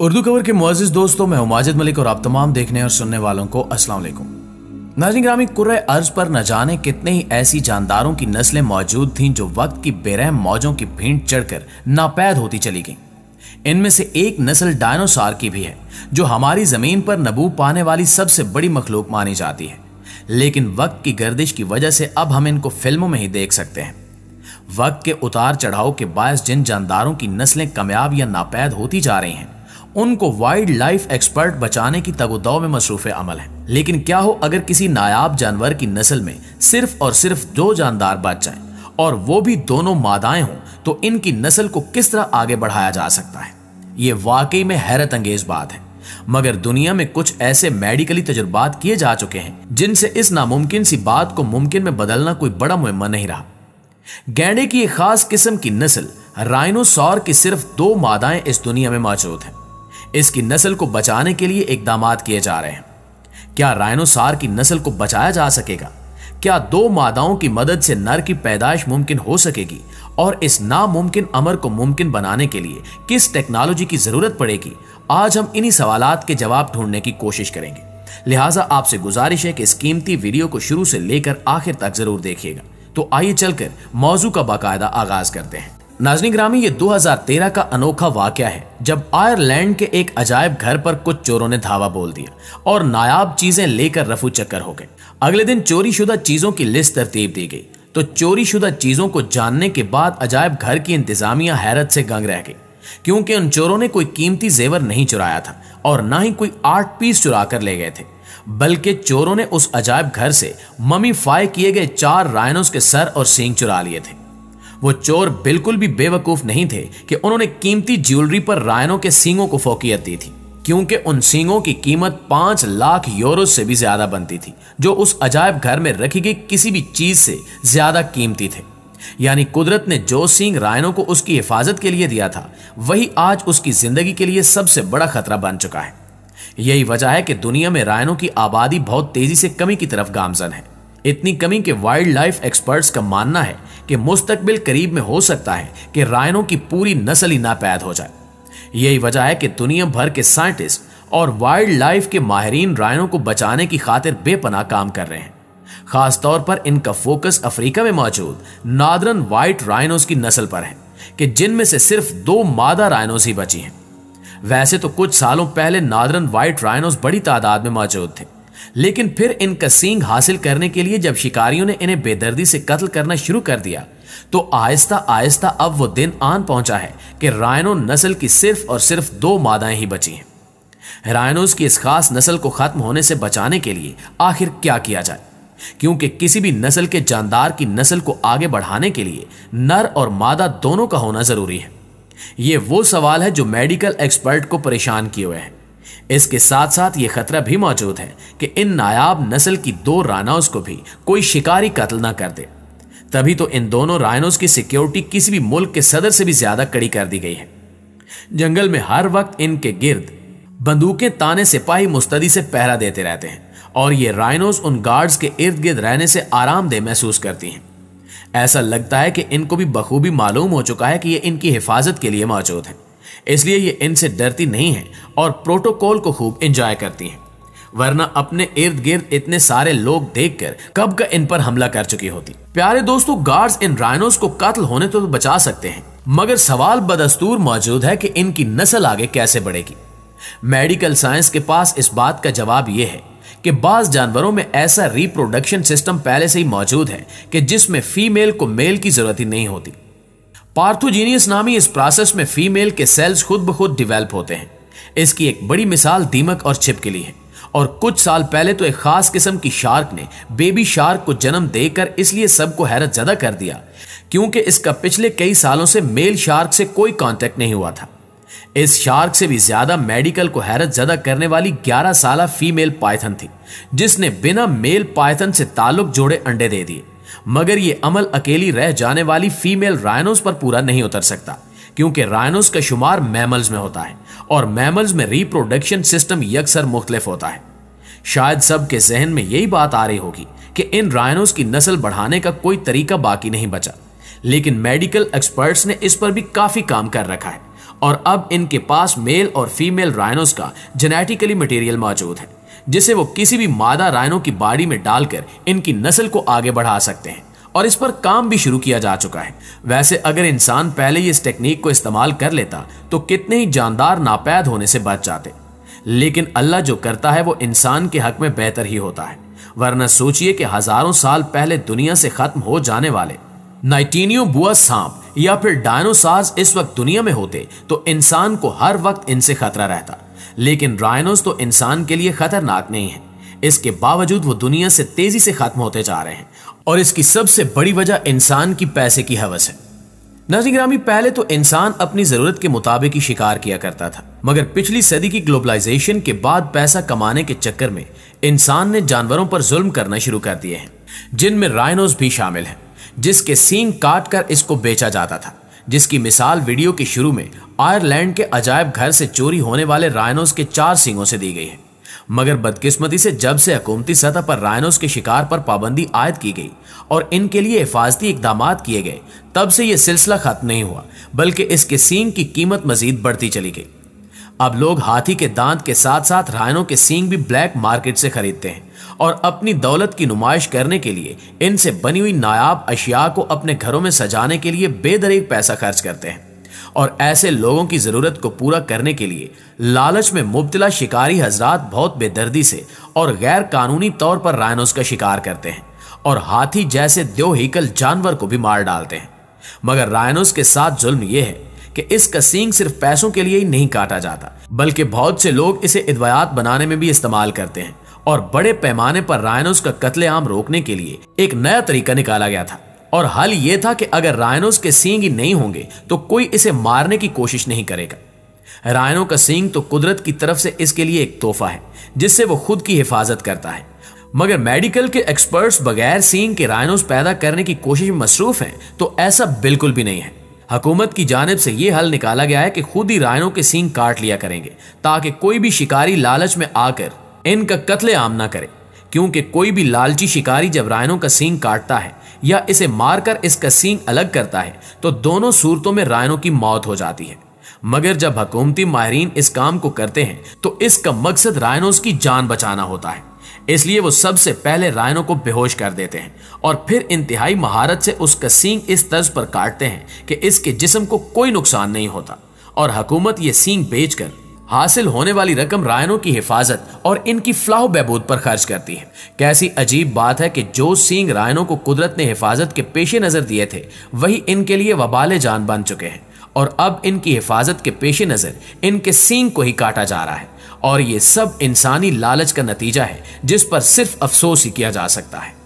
Urdu cover के मुआज़ दोस्तों मैं माजिद मलिक और आप तमाम देखने और सुनने वालों को अस्सलाम वालेकुम नाजिन ग्रामी कुर अर्ज पर न जाने कितने ही ऐसी जानदारों की नस्लें मौजूद थीं जो वक्त की बेरहम मौजों की भीड़ चढ़कर नापैद होती चली गईं इनमें से एक नस्ल डायनोसार की भी है जो हमारी ज़मीन पर नबू पाने वाली सबसे बड़ी मखलूक मानी जाती है लेकिन वक्त की गर्दिश की वजह से अब हम इनको फिल्मों में ही देख सकते हैं वक्त के उतार चढ़ाव के बायस जिन जानदारों की नस्लें कामयाब या नापैद होती जा रही हैं उनको वाइल्ड लाइफ एक्सपर्ट बचाने की तगोदाव में मसरूफ अमल है लेकिन क्या हो अगर किसी नायाब जानवर की नस्ल में सिर्फ और सिर्फ दो जानदार बच जाए और वो भी दोनों मादाएं हों तो इनकी नस्ल को किस तरह आगे बढ़ाया जा सकता है ये वाकई में हैरत अंगेज बात है मगर दुनिया में कुछ ऐसे मेडिकली तजुर्बात किए जा चुके हैं जिनसे इस नामुमकिन सी बात को मुमकिन में बदलना कोई बड़ा मुहिमा नहीं रहा गैंडे की एक खास किस्म की नस्ल राइनोसॉर की सिर्फ दो मादाएं इस दुनिया में मौजूद हैं इसकी नस्ल को बचाने के लिए इकदाम किए जा रहे हैं क्या रायनोसार की नस्ल को बचाया जा सकेगा क्या दो मादाओं की मदद से नर की पैदाइश मुमकिन हो सकेगी और इस नामुमकिन अमर को मुमकिन बनाने के लिए किस टेक्नोलॉजी की जरूरत पड़ेगी आज हम इन्हीं सवाल के जवाब ढूंढने की कोशिश करेंगे लिहाजा आपसे गुजारिश है कि इस कीमती वीडियो को शुरू से लेकर आखिर तक जरूर देखिएगा तो आइए चलकर मौजू का बाकायदा आगाज करते हैं नाजनी ग्रामी ये 2013 का अनोखा वाक्य है जब आयरलैंड के एक अजायब घर पर कुछ चोरों ने धावा बोल दिया और नायाब चीजें लेकर रफू चक्कर हो गए अगले दिन चोरी शुदा चीजों की लिस्ट तरतीब दी गई तो चोरीशुदा चीजों को जानने के बाद अजायब घर की इंतजामिया हैरत से गंग रह गई क्योंकि उन चोरों ने कोई कीमती जेवर नहीं चुराया था और ना ही कोई आर्ट पीस चुरा कर ले गए थे बल्कि चोरों ने उस अजायब घर से मम्मी फाय किए गए चार रायनोस के सर और सींग चुरा लिए थे वो चोर बिल्कुल भी बेवकूफ नहीं थे कि उन्होंने कीमती ज्वेलरी पर रायनों के सींगों को फोकियत दी थी क्योंकि उन सींगों की कीमत पांच लाख यूरो से भी ज्यादा बनती थी जो उस अजायब घर में रखी गई किसी भी चीज से ज्यादा कीमती थे यानी कुदरत ने जो सिंह रायनों को उसकी हिफाजत के लिए दिया था वही आज उसकी जिंदगी के लिए सबसे बड़ा खतरा बन चुका है यही वजह है कि दुनिया में रायनों की आबादी बहुत तेजी से कमी की तरफ गामजन है इतनी कमी के वाइल्ड लाइफ एक्सपर्ट्स का मानना है कि मुस्तकबिल करीब में हो सकता है कि रायनों की पूरी नस्ल ही नापैद हो जाए यही वजह है कि दुनिया भर के साइंटिस्ट और वाइल्ड लाइफ के माहरीन रायनों को बचाने की खातिर बेपना काम कर रहे हैं खासतौर पर इनका फोकस अफ्रीका में मौजूद नादरन वाइट राइनोस की नस्ल पर है कि जिनमें से सिर्फ दो मादा रायनोज ही बची हैं वैसे तो कुछ सालों पहले नादरन वाइट राइनोस बड़ी तादाद में मौजूद थे लेकिन फिर इनका सींग हासिल करने के लिए जब शिकारियों ने इन्हें बेदर्दी से कत्ल करना शुरू कर दिया तो आहिस्ता आहिस्ता अब वो दिन आन पहुंचा है कि रायनो नस्ल की सिर्फ और सिर्फ दो मादाएं ही बची हैं रायनोस की इस खास नस्ल को खत्म होने से बचाने के लिए आखिर क्या किया जाए क्योंकि किसी भी नस्ल के जानदार की नस्ल को आगे बढ़ाने के लिए नर और मादा दोनों का होना जरूरी है यह वो सवाल है जो मेडिकल एक्सपर्ट को परेशान किए हुए हैं इसके साथ साथ ये खतरा भी मौजूद है कि इन नायाब नस्ल की दो रानाउस को भी कोई शिकारी कत्ल ना कर दे तभी तो इन दोनों रायनोस की सिक्योरिटी किसी भी मुल्क के सदर से भी ज्यादा कड़ी कर दी गई है जंगल में हर वक्त इनके गिर्द बंदूकें ताने सिपाही मुस्तदी से पहरा देते रहते हैं और ये रायनोज उन गार्ड्स के इर्द गिर्द रहने से आरामदेह महसूस करती हैं ऐसा लगता है कि इनको भी बखूबी मालूम हो चुका है कि ये इनकी हिफाजत के लिए मौजूद हैं इसलिए ये इनसे डरती नहीं है और प्रोटोकॉल को खूब इंजॉय करती हैं वरना अपने इर्द गिर्द इतने सारे लोग देखकर कब का इन पर हमला कर चुकी होती प्यारे दोस्तों गार्ड्स इन राइनोस को कत्ल होने तो बचा सकते हैं मगर सवाल बदस्तूर मौजूद है कि इनकी नस्ल आगे कैसे बढ़ेगी मेडिकल साइंस के पास इस बात का जवाब यह है कि बास जानवरों में ऐसा रिप्रोडक्शन सिस्टम पहले से ही मौजूद है कि जिसमें फीमेल को मेल की जरूरत ही नहीं होती पार्थोजीनियस नामी इस प्रोसेस में फीमेल के सेल्स खुद ब खुद डिवेल्प होते हैं इसकी एक बड़ी मिसाल दीमक और छिपकली है और कुछ साल पहले तो एक खास किस्म की शार्क ने बेबी शार्क को जन्म देकर इसलिए सबको हैरत ज्यादा कर दिया क्योंकि इसका पिछले कई सालों से मेल शार्क से कोई कांटेक्ट नहीं हुआ था इस शार्क से भी ज्यादा मेडिकल को हैरत ज्यादा करने वाली 11 साल फीमेल पायथन थी जिसने बिना मेल पायथन से ताल्लुक जोड़े अंडे दे दिए मगर ये अमल अकेली रह जाने वाली फीमेल रायनोस पर पूरा नहीं उतर सकता क्योंकि रायनोस का शुमार मैमल्स में होता है और मैमल्स में रिप्रोडक्शन सिस्टम यकसर मुख्तलिफ होता है शायद सबके जहन में यही बात आ रही होगी कि इन रायनोस की नस्ल बढ़ाने का कोई तरीका बाकी नहीं बचा लेकिन मेडिकल एक्सपर्ट्स ने इस पर भी काफी काम कर रखा है और अब इनके पास मेल और फीमेल रायनोस का जेनेटिकली मटेरियल मौजूद है जिसे वो किसी भी मादा रायनों की बाड़ी में डालकर इनकी नस्ल को आगे बढ़ा सकते हैं और इस पर काम भी शुरू किया जा चुका है वैसे अगर इंसान पहले ही इस टेक्निक को इस्तेमाल कर लेता तो कितने ही जानदार नापैद होने से बच जाते लेकिन अल्लाह जो करता है वो इंसान के हक में बेहतर ही होता है वरना सोचिए कि हजारों साल पहले दुनिया से खत्म हो जाने वाले नाइटीनियो बुआ सांप या फिर डायनोसार्स इस वक्त दुनिया में होते तो इंसान को हर वक्त इनसे खतरा रहता लेकिन रायनोस तो इंसान के लिए खतरनाक नहीं है इसके बावजूद वो दुनिया से तेजी से खत्म होते जा रहे हैं और इसकी सबसे बड़ी वजह इंसान की पैसे की हवस है नाजी पहले तो इंसान अपनी जरूरत के मुताबिक ही शिकार किया करता था मगर पिछली सदी की ग्लोबलाइजेशन के बाद पैसा कमाने के चक्कर में इंसान ने जानवरों पर जुल्म करना शुरू कर दिए हैं जिनमें रायनोस भी शामिल है जिसके सींग काट कर इसको बेचा जाता था जिसकी मिसाल वीडियो के शुरू में आयरलैंड के अजायब घर से चोरी होने वाले रायनोस के चार सिंगों से दी गई है मगर बदकिस्मती से जब से हकूमती सतह पर रायनोस के शिकार पर पाबंदी आयद की गई और इनके लिए हिफाजती इकदाम किए गए तब से यह सिलसिला खत्म नहीं हुआ बल्कि इसके सींग की कीमत मजीद बढ़ती चली गई अब लोग हाथी के दांत के साथ साथ रायनों के सींग भी ब्लैक मार्केट से खरीदते हैं और अपनी दौलत की नुमाइश करने के लिए इनसे बनी हुई नायाब अशिया को अपने घरों में सजाने के लिए बेदरीक पैसा खर्च करते हैं और ऐसे लोगों की ज़रूरत को पूरा करने के लिए लालच में मुबतला शिकारी हजरात बहुत बेदर्दी से और गैर कानूनी तौर पर रायनोस का शिकार करते हैं और हाथी जैसे द्योहिकल जानवर को भी मार डालते हैं मगर रायनोस के साथ जुल्म यह है कि इसका सींग सिर्फ पैसों के लिए ही नहीं काटा जाता बल्कि बहुत से लोग इसे इदवायात बनाने में भी इस्तेमाल करते हैं और बड़े पैमाने पर रायनोस का कत्लेआम रोकने के लिए एक नया तरीका निकाला गया था और हल ये था कि अगर रायनोस के सींग ही नहीं होंगे तो कोई इसे मारने की कोशिश नहीं करेगा रायनो का सींग तो कुदरत की तरफ से इसके लिए एक तोहफा है जिससे वो खुद की हिफाजत करता है मगर मेडिकल के एक्सपर्ट्स बगैर सींग के रायनोस पैदा करने की कोशिश में मसरूफ हैं तो ऐसा बिल्कुल भी नहीं है हकूमत की जानब से यह हल निकाला गया है कि खुद ही रायनों के सींग काट लिया करेंगे ताकि कोई भी शिकारी लालच में आकर इनका कत्ले आम ना करें क्योंकि कोई भी लालची शिकारी जब रायनों का सींग काटता है या इसे मारकर इसका सींग अलग करता है तो दोनों सूरतों में रायनों की मौत हो जाती है मगर जब हकूमती माहरीन इस काम को करते हैं तो इसका मकसद रायनोस की जान बचाना होता है इसलिए वो सबसे पहले रायनों को बेहोश कर देते हैं और फिर इंतहाई महारत से उसका सींग इस तर्ज पर काटते हैं कि इसके जिस्म को कोई नुकसान नहीं होता और हकूमत ये सींग बेचकर हासिल होने वाली रकम रायनों की हिफाजत और इनकी फलाह बहबूद पर खर्च करती है कैसी अजीब बात है कि जो सिंह रायनों को कुदरत ने हिफाजत के पेश नज़र दिए थे वही इनके लिए वबाल जान बन चुके हैं और अब इनकी हिफाजत के पेश नज़र इनके सींग को ही काटा जा रहा है और ये सब इंसानी लालच का नतीजा है जिस पर सिर्फ अफसोस ही किया जा सकता है